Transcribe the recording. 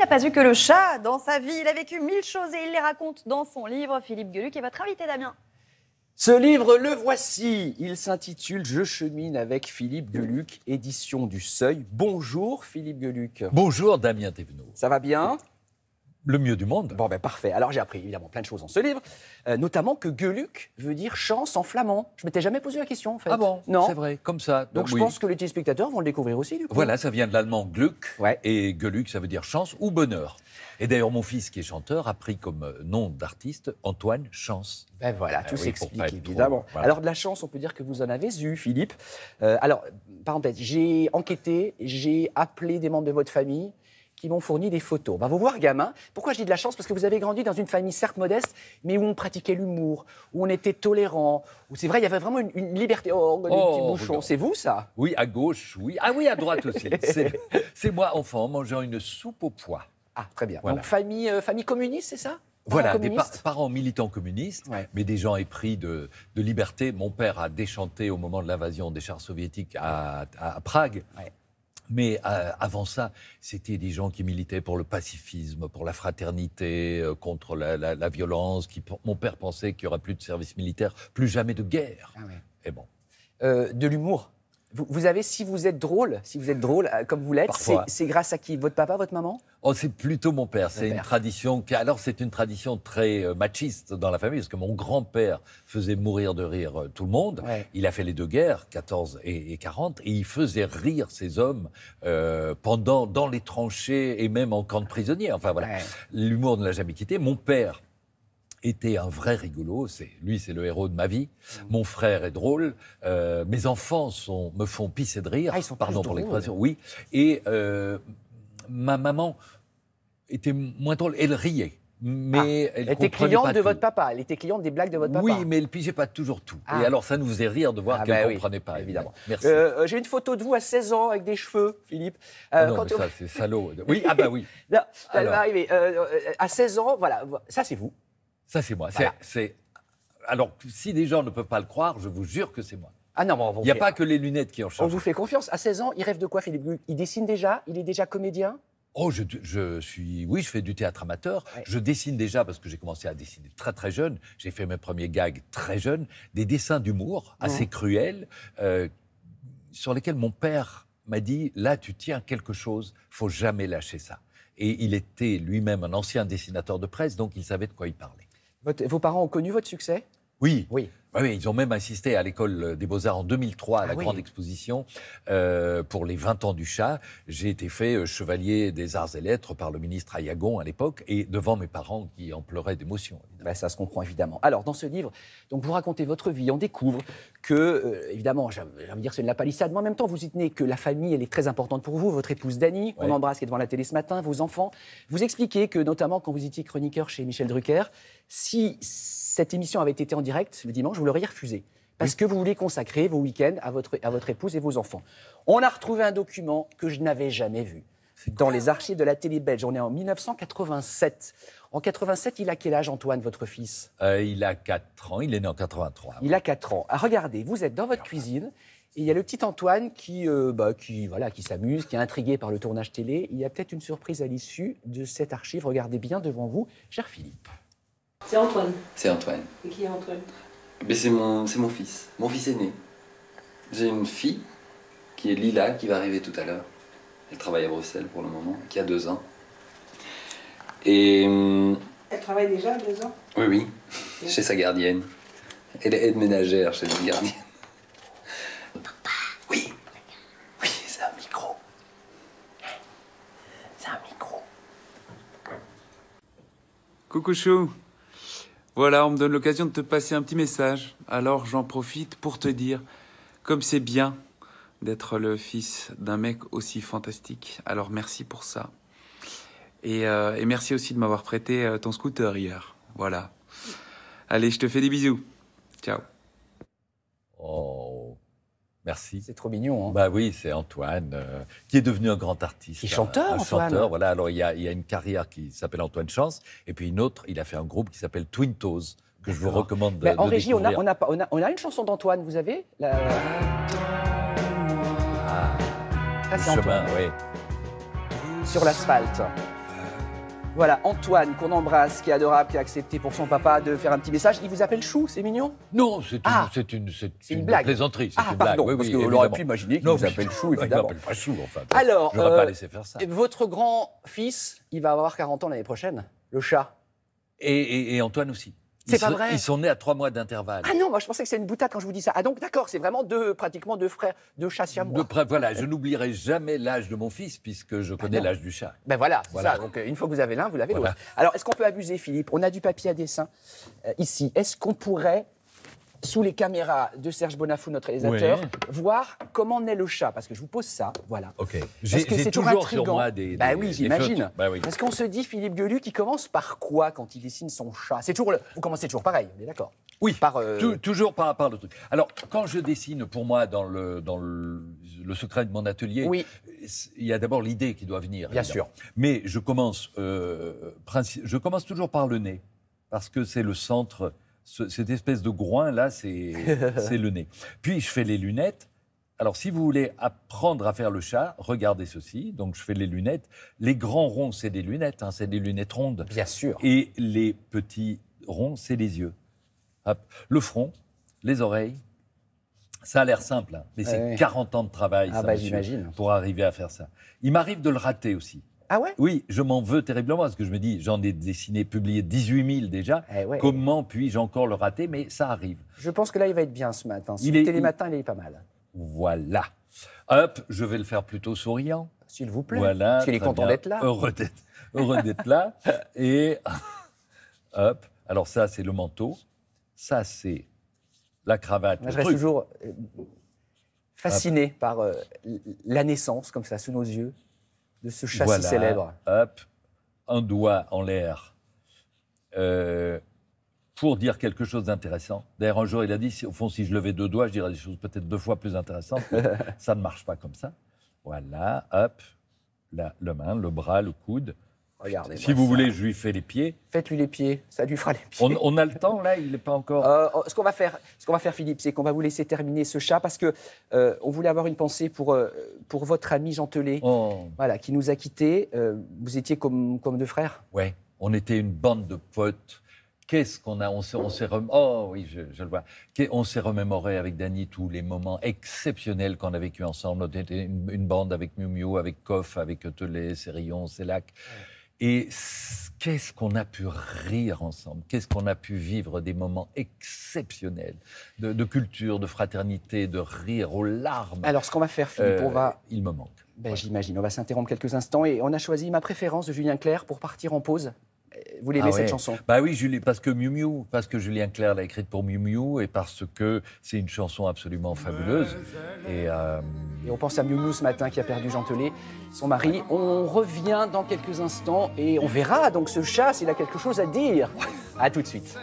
n'a pas eu que le chat dans sa vie. Il a vécu mille choses et il les raconte dans son livre. Philippe Gueluc est votre invité, Damien. Ce livre, le voici. Il s'intitule Je chemine avec Philippe Gueluc, édition du Seuil. Bonjour Philippe Gueluc. Bonjour Damien Thévenot. Ça va bien le mieux du monde. Bon, ben parfait. Alors j'ai appris évidemment plein de choses dans ce livre, euh, notamment que Gueuluc veut dire chance en flamand. Je m'étais jamais posé la question en fait. Ah bon Non. C'est vrai, comme ça. Donc, je pense que les téléspectateurs vont le découvrir aussi du coup. Voilà, ça vient de l'allemand gluck ». Et Gueuluc, ça veut dire chance ou bonheur. Et d'ailleurs, mon fils qui est chanteur a pris comme euh, nom d'artiste Antoine Chance. Ben voilà, euh, tout s'explique évidemment. Alors de la chance, on peut dire que vous en avez eu, Philippe. alors, parenthèse, j'ai enquêté, j'ai appelé des membres de votre famille, qui m'ont fourni des photos. Ben, vous voir, gamin, pourquoi je dis de la chance Parce que vous avez grandi dans une famille certes modeste, mais où on pratiquait l'humour, où on était tolérant, où c'est vrai, il y avait vraiment une, liberté. Oh, oh bouchon, c'est vous ça Oui, à gauche, oui. Ah oui, à droite aussi. c'est moi, enfant, mangeant une soupe au pois. Ah, très bien. Donc famille, euh, famille communiste, c'est ça voilà, des parents militants communistes, mais des gens épris de, de, liberté. Mon père a déchanté au moment de l'invasion des chars soviétiques à, Prague. Ouais. Mais euh, avant ça, c'était des gens qui militaient pour le pacifisme, pour la fraternité, euh, contre la, violence. mon père pensait qu'il n'y aurait plus de service militaire, plus jamais de guerre. Ah Et bon. Euh, de l'humour vous, avez, si vous êtes drôle, si vous êtes drôle, euh, comme vous l'êtes, c'est grâce à qui Votre papa, votre maman Oh, c'est plutôt mon père. C'est une tradition. alors, c'est une tradition très euh, machiste dans la famille, parce que mon grand-père faisait mourir de rire euh, tout le monde. Il a fait les deux guerres, 14 et, 40, et il faisait rire ces hommes pendant, dans les tranchées et même en camp de prisonniers. Enfin, voilà. L'humour ne l'a jamais quitté. Mon père, était un vrai rigolo. C'est lui, c'est le héros de ma vie. Mm. Mon frère est drôle. Euh, mes enfants sont, me font pisser de rire. Ah, ils sont Pardon pour l'expression. Oui. Et euh, ma maman était moins drôle. Elle riait. Mais ah. elle, était cliente de votre papa, elle était cliente des blagues de votre papa. Oui, mais elle pigeait pas toujours tout. Ah. Et alors ça nous faisait rire de voir qu'elle ne bah comprenait pas, évidemment. Merci. Euh, j'ai une photo de vous à 16 ans avec des cheveux, Philippe. non, ça c'est salaud. Oui, ah bah oui. Elle va arriver. à 16 ans, voilà, ça c'est vous. Ça, c'est moi. Alors, si les gens ne peuvent pas le croire, je vous jure que c'est moi. Ah non, Il n'y a pas que les lunettes qui en changent. On vous fait confiance. À 16 ans, il rêve de quoi, Philippe Il dessine déjà Il est déjà comédien Oh, je, suis. Oui, je fais du théâtre amateur. Je dessine déjà parce que j'ai commencé à dessiner très très jeune. J'ai fait mes premiers gags très jeune, des dessins d'humour assez cruels euh, sur lesquels mon père m'a dit là, tu tiens quelque chose, faut jamais lâcher ça. Et il était lui-même un ancien dessinateur de presse, donc il savait de quoi il parlait vos parents ont connu votre succès Oui. Bah oui. ils ont même assisté à l'école des beaux-arts en 2003 à ah la grande exposition euh, pour les 20 ans du chat. J'ai été fait euh, chevalier des arts et lettres par le ministre Ayagon à l'époque et devant mes parents qui en pleuraient d'émotion. Bah, ça se comprend évidemment. Alors dans ce livre, donc vous racontez votre vie, on découvre que, euh, évidemment, j'ai envie de dire c'est de la palissade, mais en même temps, vous tenez que la famille, elle est très importante pour vous, votre épouse Dani, on embrasse, qui est devant la télé ce matin, vos enfants. Vous expliquez que, notamment, quand vous étiez chroniqueur chez Michel Drucker, si cette émission avait été en direct le dimanche, vous l'auriez refusé Parce que vous voulez consacrer vos week-ends à votre, à votre épouse et vos enfants. On a retrouvé un document que je n'avais jamais vu dans les archives de la télé belge. On est en 1987. En 87, il a quel âge, Antoine, votre fils euh, Il a 4 ans, il est né en 83. Il a 4 ans. Ah, regardez, vous êtes dans votre cuisine et il y a le petit Antoine qui, euh, bah, qui, voilà, qui s'amuse, qui est intrigué par le tournage télé. Il y a peut-être une surprise à l'issue de cette archive. Regardez bien devant vous, cher Philippe. C'est Antoine. C'est Antoine. Et qui est Antoine C'est mon, mon fils, mon fils aîné. J'ai une fille qui est Lila, qui va arriver tout à l'heure. Elle travaille à Bruxelles pour le moment, qui a deux ans. Et... Hum, Elle travaille déjà deux ans Oui, oui, chez sa gardienne. Elle est aide ménagère chez une gardienne. Oui Oui, c'est un micro. C'est un micro. Coucou chou Voilà, on me donne l'occasion de te passer un petit message. Alors j'en profite pour te dire comme c'est bien d'être le fils d'un mec aussi fantastique. Alors merci pour ça. Et, euh, merci aussi de m'avoir prêté euh, ton scooter hier. Voilà. Allez, je te fais des bisous. Ciao. Oh, merci. C'est trop mignon. Hein. Bah oui, c'est Antoine, euh, qui est devenu un grand artiste. et chanteur, chanteur, voilà. Alors, il y, a, une carrière qui s'appelle Antoine Chance, et puis une autre, il a fait un groupe qui s'appelle Twin Toes, que je vous recommande de, bah, En de régie, on a, on, on, a, une chanson d'Antoine, vous avez sur l'asphalte. Voilà, Antoine, qu'on embrasse, qui est adorable, qui a accepté pour son papa de faire un petit message. Il vous appelle Chou, c'est mignon Non, c'est une, ah. c'est une, blague. plaisanterie. Ah, pardon, Oui, parce qu'on aurait pu imaginer qu'il vous appelle Chou, évidemment. Il m'appelle pas Chou, enfin. Alors, euh, pas laisser faire ça. votre grand-fils, il va avoir 40 ans l'année prochaine, le chat. et Antoine aussi. Ils sont nés à trois mois d'intervalle. Ah non, moi je pensais que c'est une boutade quand je vous dis ça. Ah donc d'accord, c'est vraiment deux, pratiquement deux frères, deux chats siamois. De voilà, je n'oublierai jamais l'âge de mon fils puisque je ah connais l'âge du chat. Ben voilà, voilà. Ça. Donc euh, une fois que vous avez l'un, vous l'avez l'autre. Alors est-ce qu'on peut abuser, Philippe On a du papier à dessin euh, ici. Est-ce qu'on pourrait sous les caméras de Serge Bonafou, notre réalisateur, voir comment naît le chat. Parce que je vous pose ça, voilà. Ok. J'ai toujours, toujours sur moi des, bah oui, j'imagine. Est-ce bah qu'on se dit, Philippe Gueuluc, qui commence par quoi quand il dessine son chat C'est toujours Vous commencez toujours pareil, on est d'accord Oui, par, euh, toujours par, le truc. Alors, quand je dessine, pour moi, dans le, dans le, secret de mon atelier, oui. il y a d'abord l'idée qui doit venir. Bien sûr. Mais je commence, euh, je commence toujours par le nez, parce que c'est le centre cette espèce de groin, là, c'est le nez. Puis je fais les lunettes. Alors, si vous voulez apprendre à faire le chat, regardez ceci. Donc, je fais les lunettes. Les grands ronds, c'est des lunettes, hein, c'est des lunettes rondes. Bien sûr. Et les petits ronds, c'est les yeux. Le front, les oreilles. Ça a l'air simple, hein, mais c'est 40 ans de travail ah ça, bah, pour arriver à faire ça. Il m'arrive de le rater aussi. Ah ouais Oui, je m'en veux terriblement parce que je me dis, j'en ai dessiné, publié 18 000 déjà. Eh Comment puis-je encore le rater Mais ça arrive. Je pense que là, il va être bien ce matin. Si il est, télématin, il... est pas mal. Voilà. Hop, je vais le faire plutôt souriant. S'il vous plaît. Voilà. Parce qu'il est content d'être là. Heureux d'être, là. Et hop. Alors, ça, c'est le manteau. Ça, c'est la cravate. je toujours euh, fasciné par euh, la naissance, comme ça, sous nos yeux de ce châssis célèbre. Hop, un doigt en l'air euh, pour dire quelque chose d'intéressant. D'ailleurs, un jour, il a dit, au fond, si je levais deux doigts, je dirais des choses peut-être deux fois plus intéressantes. ça ne marche pas comme ça. Voilà, hop, la, le main, le bras, le coude. Si vous voulez, je lui fais les pieds. Faites-lui les pieds, ça lui fera les pieds. On, a le temps là, il n'est pas encore. Euh, oh, ce qu'on va faire, ce qu'on va faire, Philippe, c'est qu'on va vous laisser terminer ce chat parce que euh, on voulait avoir une pensée pour euh, pour votre ami Jean oh. voilà, qui nous a quittés. vous étiez comme comme deux frères. Ouais, on était une bande de potes. Qu'est-ce qu'on a On s'est, oh oui, je, le vois. On s'est remémoré avec Dany tous les moments exceptionnels qu'on a vécu ensemble. On était une, bande avec Miu Miu, avec Koff, avec Telet, Sérillon, Célac. Et qu'est-ce qu'on a pu rire ensemble, qu'est-ce qu'on a pu vivre des moments exceptionnels de, culture, de fraternité, de rire aux larmes. Alors ce qu'on va faire, Philippe, on va... Euh, il me manque. Ben, J'imagine, on va s'interrompre quelques instants et on a choisi ma préférence de Julien Clerc pour partir en pause. Euh, vous l'aimez ah cette chanson Bah oui, parce que Miu Miu, parce que Julien Clerc l'a écrite pour Miu Miu et parce que c'est une chanson absolument fabuleuse. Et euh, et on pense à Miu ce matin qui a perdu Gentelet, son mari. On revient dans quelques instants et on verra donc ce chat s'il a quelque chose à dire. À tout de suite.